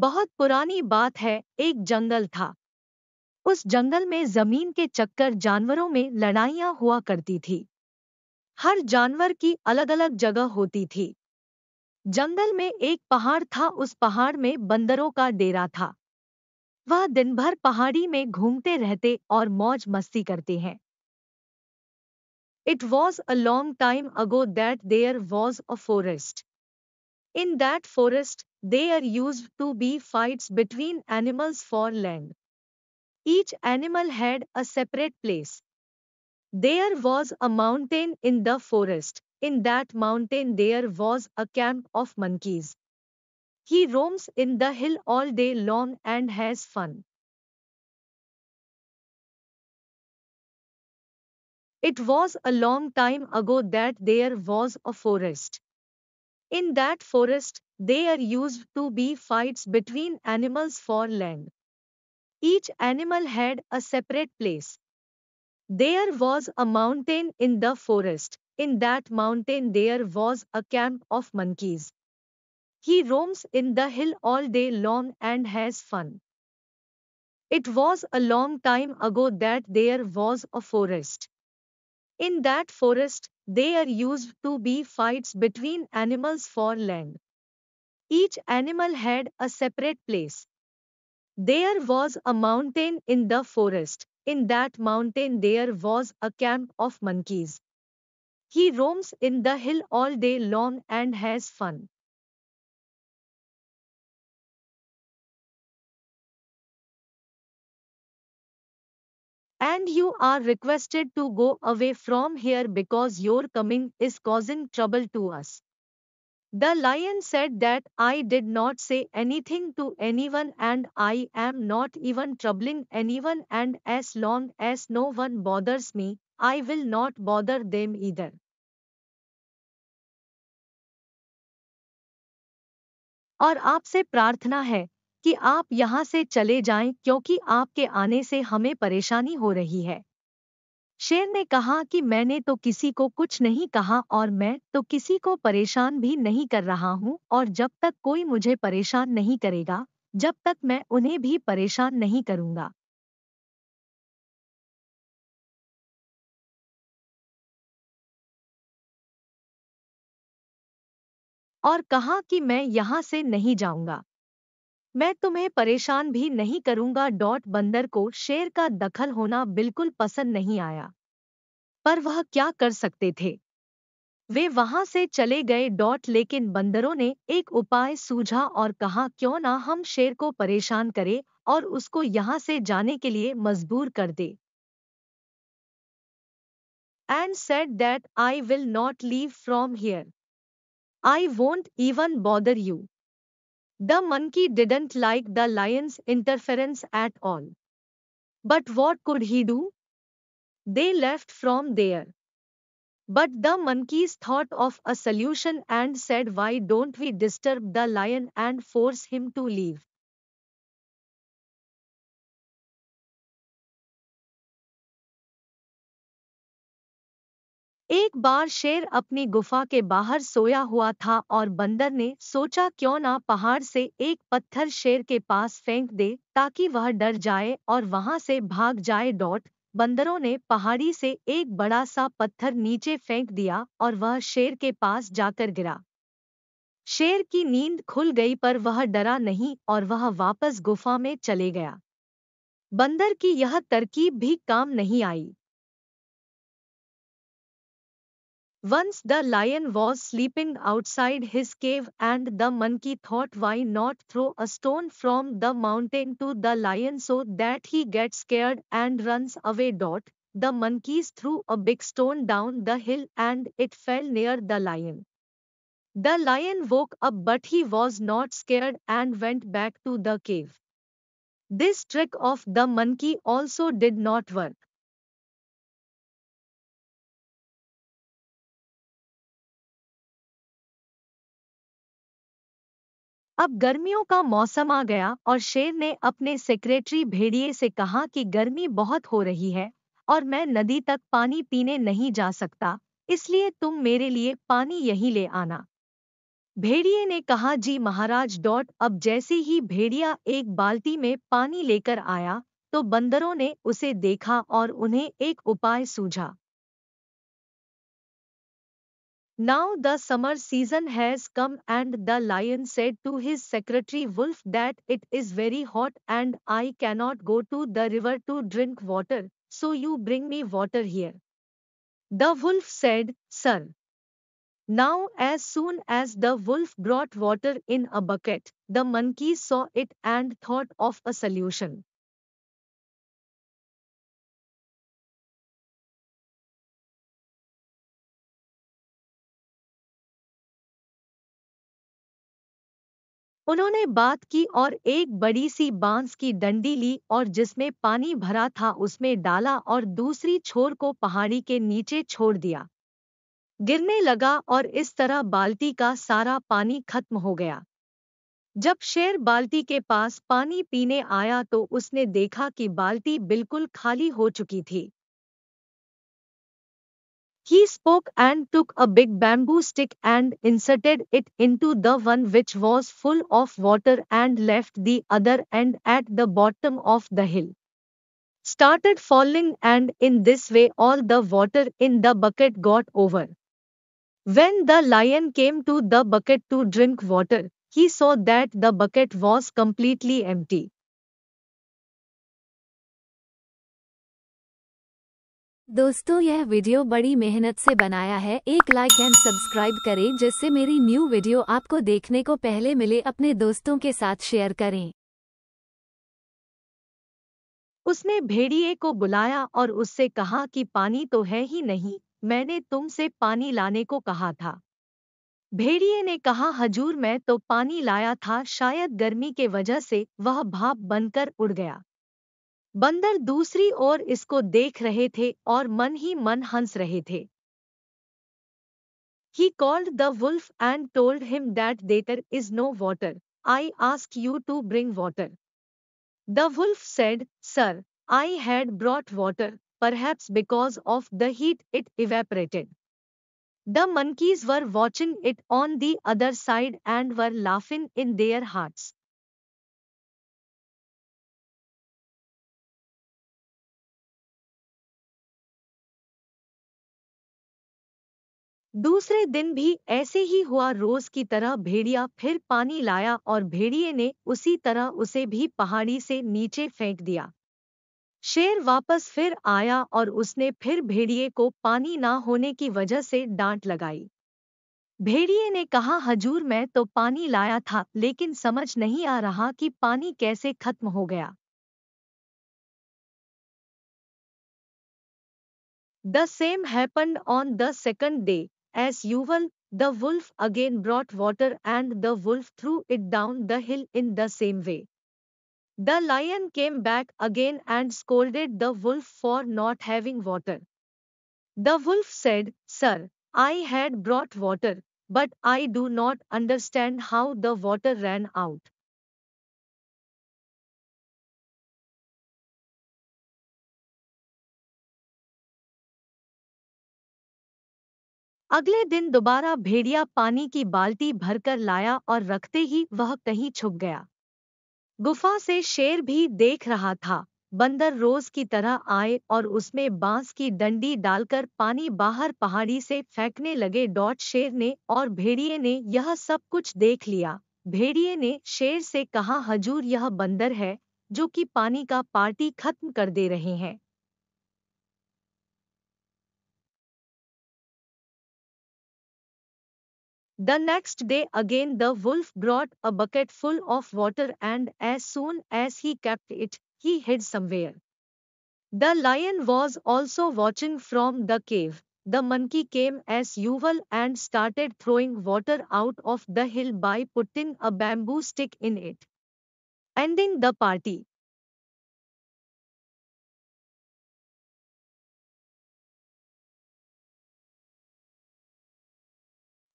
बहुत पुरानी बात है एक जंगल था उस जंगल में जमीन के चक्कर जानवरों में लड़ाइयां हुआ करती थी हर जानवर की अलग अलग जगह होती थी जंगल में एक पहाड़ था उस पहाड़ में बंदरों का डेरा था वह दिन भर पहाड़ी में घूमते रहते और मौज मस्ती करते हैं it was a long time ago that there was a forest in that forest They are used to be fights between animals for land. Each animal had a separate place. There was a mountain in the forest. In that mountain there was a camp of monkeys. He roams in the hill all day long and has fun. It was a long time ago that there was a forest. In that forest, they are used to be fights between animals for land. Each animal had a separate place. There was a mountain in the forest. In that mountain there was a camp of monkeys. He roams in the hill all day long and has fun. It was a long time ago that there was a forest. In that forest, they are used to be fights between animals for land. Each animal had a separate place. There was a mountain in the forest. In that mountain there was a camp of monkeys. He roams in the hill all day long and has fun. And you are requested to go away from here because your coming is causing trouble to us. The lion said that I did not say anything to anyone and I am not even troubling anyone and as long as no one bothers me, I will not bother them either. और आपसे प्रार्थना है कि आप यहां से चले जाएं क्योंकि आपके आने से हमें परेशानी हो रही है शेर ने कहा कि मैंने तो किसी को कुछ नहीं कहा और मैं तो किसी को परेशान भी नहीं कर रहा हूं और जब तक कोई मुझे परेशान नहीं करेगा जब तक मैं उन्हें भी परेशान नहीं करूंगा और कहा कि मैं यहां से नहीं जाऊंगा मैं तुम्हें परेशान भी नहीं करूंगा डॉट बंदर को शेर का दखल होना बिल्कुल पसंद नहीं आया पर वह क्या कर सकते थे वे वहां से चले गए डॉट लेकिन बंदरों ने एक उपाय सूझा और कहा क्यों ना हम शेर को परेशान करें और उसको यहां से जाने के लिए मजबूर कर दे and set that I will not leave from here I won't even bother you The monkey didn't like the lion's interference at all. But what could he do? They left from there. But the monkeys thought of a solution and said why don't we disturb the lion and force him to leave. एक बार शेर अपनी गुफा के बाहर सोया हुआ था और बंदर ने सोचा क्यों ना पहाड़ से एक पत्थर शेर के पास फेंक दे ताकि वह डर जाए और वहां से भाग जाए डॉट बंदरों ने पहाड़ी से एक बड़ा सा पत्थर नीचे फेंक दिया और वह शेर के पास जाकर गिरा शेर की नींद खुल गई पर वह डरा नहीं और वह वापस गुफा में चले गया बंदर की यह तरकीब भी काम नहीं आई Once the lion was sleeping outside his cave and the monkey thought why not throw a stone from the mountain to the lion so that he gets scared and runs away. Dot. The monkeys threw a big stone down the hill and it fell near the lion. The lion woke up but he was not scared and went back to the cave. This trick of the monkey also did not work. अब गर्मियों का मौसम आ गया और शेर ने अपने secretary भेड़िए से कहा कि गर्मी बहुत हो रही है और मैं नदी तक पानी पीने नहीं जा सकता इसलिए तुम मेरे लिए पानी यहीं ले आना भेड़िए ने कहा जी महाराज डॉट अब जैसे ही भेड़िया एक बाल्टी में पानी लेकर आया तो बंदरों ने उसे देखा और उन्हें एक उपाय सूझा Now the summer season has come and the lion said to his secretary wolf that it is very hot and I cannot go to the river to drink water, so you bring me water here. The wolf said, sir. Now as soon as the wolf brought water in a bucket, the monkey saw it and thought of a solution. उन्होंने बात की और एक बड़ी सी बांस की डंडी ली और जिसमें पानी भरा था उसमें डाला और दूसरी छोर को पहाड़ी के नीचे छोड़ दिया गिरने लगा और इस तरह बाल्टी का सारा पानी खत्म हो गया जब शेर बाल्टी के पास पानी पीने आया तो उसने देखा कि बाल्टी बिल्कुल खाली हो चुकी थी He spoke and took a big bamboo stick and inserted it into the one which was full of water and left the other end at the bottom of the hill. Started falling and in this way all the water in the bucket got over. When the lion came to the bucket to drink water, he saw that the bucket was completely empty. दोस्तों यह video बड़ी मेहनत से बनाया है एक like and subscribe करें जिससे मेरी न्यू वीडियो आपको देखने को पहले मिले अपने दोस्तों के साथ शेयर करें उसने भेड़िए को बुलाया और उससे कहा कि पानी तो है ही नहीं मैंने तुमसे पानी लाने को कहा था भेड़िए ने कहा हजूर मैं तो पानी लाया था शायद गर्मी के वजह से वह भाप बनकर उड़ गया बंदर दूसरी ओर इसको देख रहे थे और मन ही मन हंस रहे थे He called the wolf and told him that there is no water. I ask you to bring water. The wolf said, Sir, I had brought water, perhaps because of the heat it evaporated. The monkeys were watching it on the other side and were laughing in their hearts. दूसरे दिन भी ऐसे ही हुआ रोज की तरह भेड़िया फिर पानी लाया और भेड़िए ने उसी तरह उसे भी पहाड़ी से नीचे फेंक दिया शेर वापस फिर आया और उसने फिर भेड़िए को पानी ना होने की वजह से डांट लगाई भेड़िए ने कहा हजूर मैं तो पानी लाया था लेकिन समझ नहीं आ रहा कि पानी कैसे खत्म हो गया the same happened on the second day As usual, the wolf again brought water and the wolf threw it down the hill in the same way. The lion came back again and scolded the wolf for not having water. The wolf said, Sir, I had brought water, but I do not understand how the water ran out. अगले दिन दोबारा भेड़िया पानी की बाल्टी भरकर लाया और रखते ही वह कहीं छुप गया गुफा से शेर भी देख रहा था बंदर रोज की तरह आए और उसमें बांस की डंडी डालकर पानी बाहर पहाड़ी से फेंकने लगे डॉट शेर ने और भेड़िए ने यह सब कुछ देख लिया भेड़िए ने शेर से कहा हजूर यह बंदर है जो कि पानी का पार्टी खत्म कर दे रहे हैं The next day again the wolf brought a bucket full of water and as soon as he kept it, he hid somewhere. The lion was also watching from the cave. The monkey came as usual and started throwing water out of the hill by putting a bamboo stick in it, ending the party.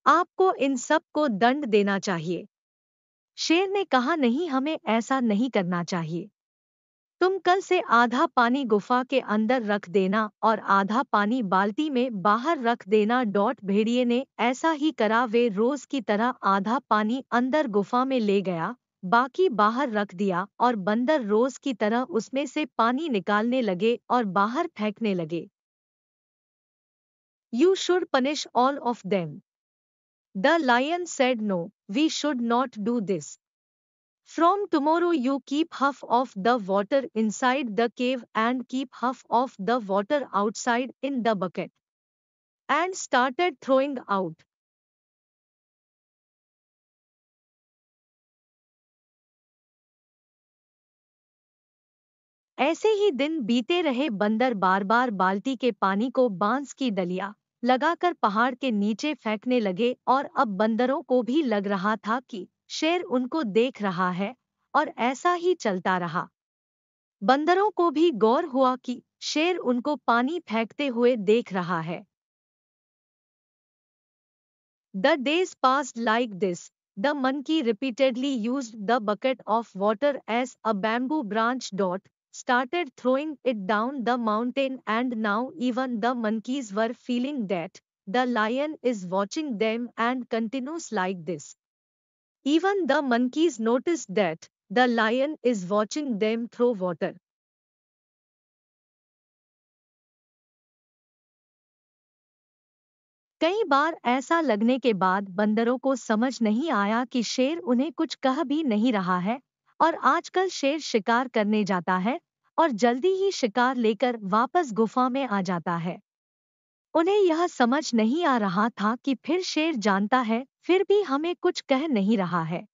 आपको इन सब को दंड देना चाहिए शेर ने कहा नहीं हमें ऐसा नहीं करना चाहिए तुम कल से आधा पानी गुफा के अंदर रख देना और आधा पानी बाल्टी में बाहर रख देना डॉट भेड़िए ने ऐसा ही करा वे रोज की तरह आधा पानी अंदर गुफा में ले गया बाकी बाहर रख दिया और बंदर रोज की तरह उसमें से पानी निकालने लगे और बाहर फेंकने लगे you should punish all of them The lion said no, we should not do this. From tomorrow you keep half of the water inside the cave and keep half of the water outside in the bucket. And started throwing out. ऐसे ही दिन बीते रहे बंदर बार बार बाल्टी के पानी को बांस की डलिया लगाकर पहाड़ के नीचे फेंकने लगे और अब बंदरों को भी लग रहा था कि शेर उनको देख रहा है और ऐसा ही चलता रहा बंदरों को भी गौर हुआ कि शेर उनको पानी फेंकते हुए देख रहा है the days pass like this the key repeatedly use the bucket of water as a bamboo branch dot started throwing it down the mountain and now even the monkeys were feeling that the lion is watching them and continues like this. Even the monkeys noticed that the lion is watching them throw water. कई बार ऐसा लगने के बाद बंदरों को समझ नहीं आया कि शेर उन्हें कुछ कह भी नहीं रहा है और आजकल शेर शिकार करने जाता है और जल्दी ही शिकार लेकर वापस गुफा में आ जाता है उन्हें यह समझ नहीं आ रहा था कि फिर शेर जानता है फिर भी हमें कुछ कह नहीं रहा है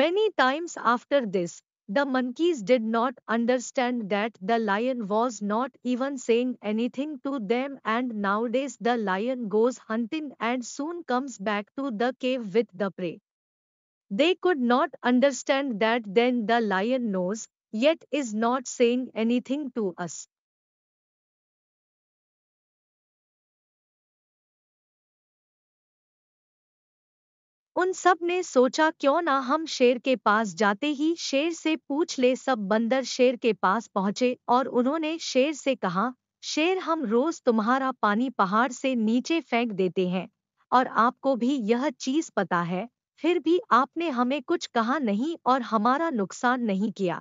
many times after this the monkeys did not understand that the lion was not even saying anything to them and nowadays the lion goes hunting and soon comes back to the cave with the prey They could not understand that then the lion knows, yet is not saying anything to us. उन सब ने सोचा क्यों ना हम शेर के पास जाते ही शेर से पूछ ले सब बंदर शेर के पास पहुंचे और उन्होंने शेर से कहा शेर हम रोज तुम्हारा पानी पहाड़ से नीचे फेंक देते हैं और आपको भी यह चीज पता है फिर भी आपने हमें कुछ कहा नहीं और हमारा नुकसान नहीं किया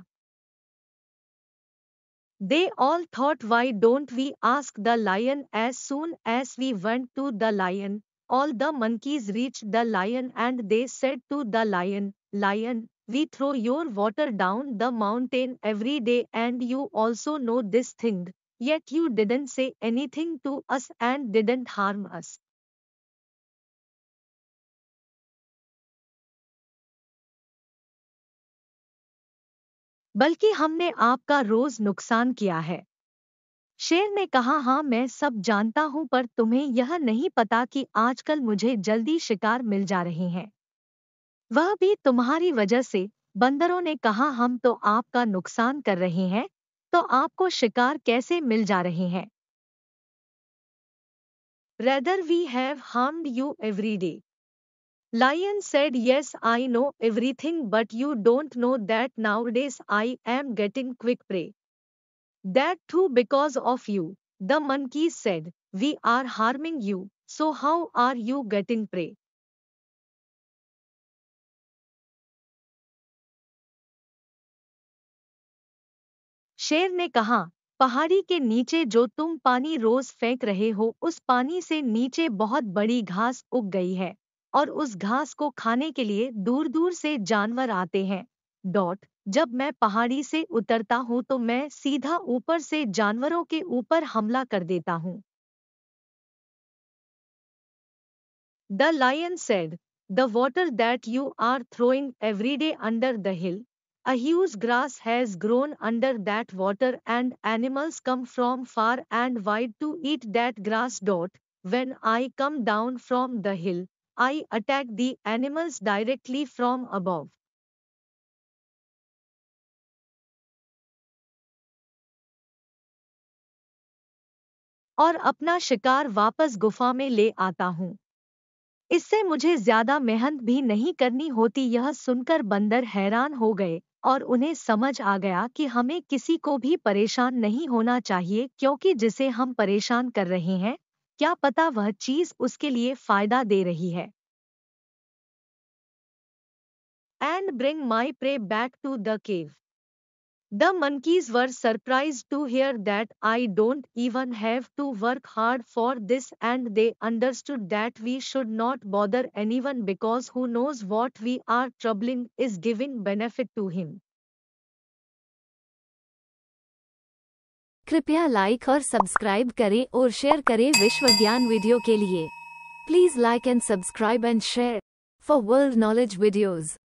they all thought why don't we ask the lion as soon as we went to the lion all the monkeys reach the lion and they set to the lion lion we throw your water down the mountain every day and you also know this thing yet you didn't say anything to us and didn't harm us बल्कि हमने आपका रोज नुकसान किया है शेर ने कहा हाँ मैं सब जानता हूं पर तुम्हें यह नहीं पता कि आजकल मुझे जल्दी शिकार मिल जा रहे हैं वह भी तुम्हारी वजह से बंदरों ने कहा हम तो आपका नुकसान कर रहे हैं तो आपको शिकार कैसे मिल जा रहे हैं rather we have harm you every day Lion said, Yes, I know everything, but you don't know that nowadays I am getting quick prey. That too because of you. The monkey said, We are harming you, so how are you getting prey? शेर ने कहा पहाड़ी के नीचे जो तुम पानी रोज फेंक रहे हो उस पानी से नीचे बहुत बड़ी घास उग गई है और उस घास को खाने के लिए दूर दूर से जानवर आते हैं डॉट जब मैं पहाड़ी से उतरता हूँ तो मैं सीधा ऊपर से जानवरों के ऊपर हमला कर देता हूँ the lion said the water that you are throwing every day under the hill as grass has grown under that water and animals come from far and wide to eat that grass dot when I come down from the hill I attack the animals directly from above. और अपना शिकार वापस गुफा में ले आता हूँ इससे मुझे ज्यादा मेहनत भी नहीं करनी होती यह सुनकर बंदर हैरान हो गए और उन्हें समझ आ गया कि हमें किसी को भी परेशान नहीं होना चाहिए क्योंकि जिसे हम परेशान कर रहे हैं क्या पता वह चीज उसके लिए फायदा दे रही है and bring my prey back to the cave the monkeys were surprise to hear that I don't even have to work hard for this and they understood that we should not bother anyone because who knows what we are troubling is giving benefit to him कृपया like और subscribe करें और share करें विश्व ज्ञान video के लिए please like and subscribe and share for world knowledge videos